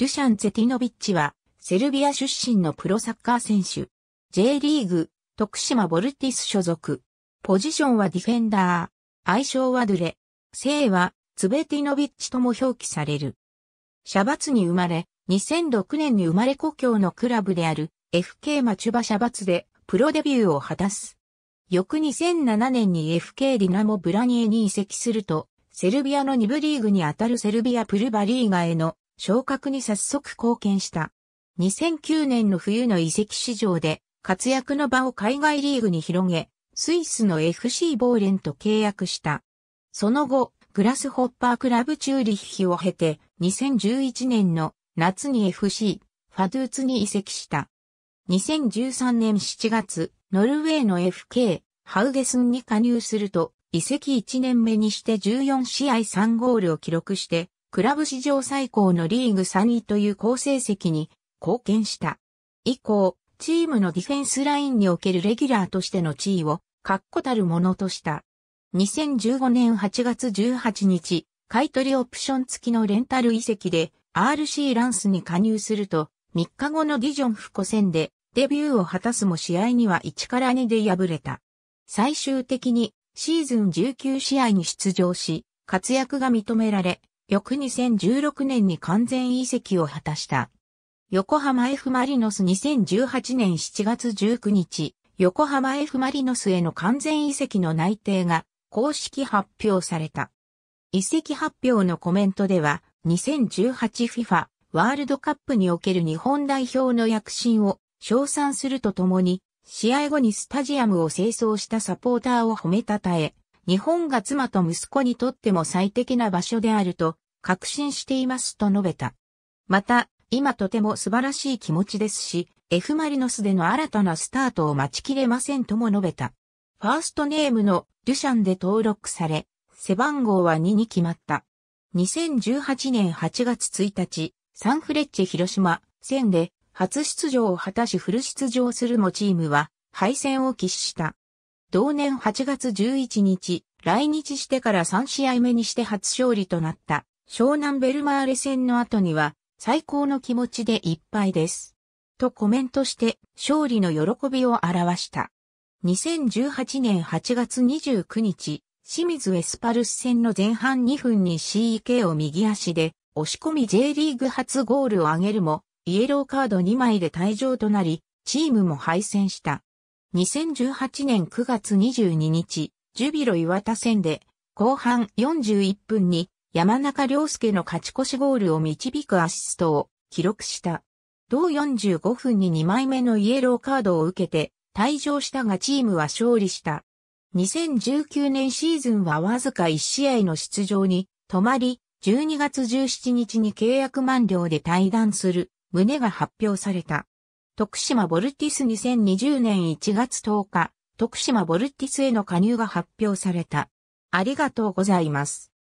ルシャン・ツェティノビッチは、セルビア出身のプロサッカー選手。J リーグ、徳島ボルティス所属。ポジションはディフェンダー。愛称はドゥレ。姓は、ツベティノビッチとも表記される。シャバツに生まれ、2006年に生まれ故郷のクラブである、FK マチュバシャバツで、プロデビューを果たす。翌2007年に FK ディナモ・ブラニエに移籍すると、セルビアの2部リーグにあたるセルビア・プルバリーガへの昇格に早速貢献した。2009年の冬の移籍市場で活躍の場を海外リーグに広げ、スイスの FC ボーレンと契約した。その後、グラスホッパークラブチューリッヒを経て、2011年の夏に FC、ファドゥーツに移籍した。2013年7月、ノルウェーの FK、ハウゲスンに加入すると、移籍1年目にして14試合3ゴールを記録して、クラブ史上最高のリーグ3位という好成績に貢献した。以降、チームのディフェンスラインにおけるレギュラーとしての地位を確固たるものとした。2015年8月18日、買取オプション付きのレンタル遺跡で RC ランスに加入すると、3日後のディジョンフコ戦でデビューを果たすも試合には1から2で敗れた。最終的にシーズン19試合に出場し、活躍が認められ、翌2016年に完全移籍を果たした。横浜 F・ マリノス2018年7月19日、横浜 F・ マリノスへの完全移籍の内定が公式発表された。移籍発表のコメントでは、2018FIFA ワールドカップにおける日本代表の躍進を称賛するとともに、試合後にスタジアムを清掃したサポーターを褒めたたえ、日本が妻と息子にとっても最適な場所であると確信していますと述べた。また、今とても素晴らしい気持ちですし、F マリノスでの新たなスタートを待ちきれませんとも述べた。ファーストネームのデュシャンで登録され、背番号は2に決まった。2018年8月1日、サンフレッチェ広島戦で初出場を果たしフル出場するもチームは敗戦を喫した。同年8月11日、来日してから3試合目にして初勝利となった湘南ベルマーレ戦の後には最高の気持ちでいっぱいです。とコメントして勝利の喜びを表した。2018年8月29日、清水エスパルス戦の前半2分に CEK を右足で押し込み J リーグ初ゴールを挙げるも、イエローカード2枚で退場となり、チームも敗戦した。2018年9月22日、ジュビロ岩田戦で、後半41分に山中良介の勝ち越しゴールを導くアシストを記録した。同45分に2枚目のイエローカードを受けて退場したがチームは勝利した。2019年シーズンはわずか1試合の出場に止まり、12月17日に契約満了で退団する旨が発表された。徳島ボルティス2020年1月10日、徳島ボルティスへの加入が発表された。ありがとうございます。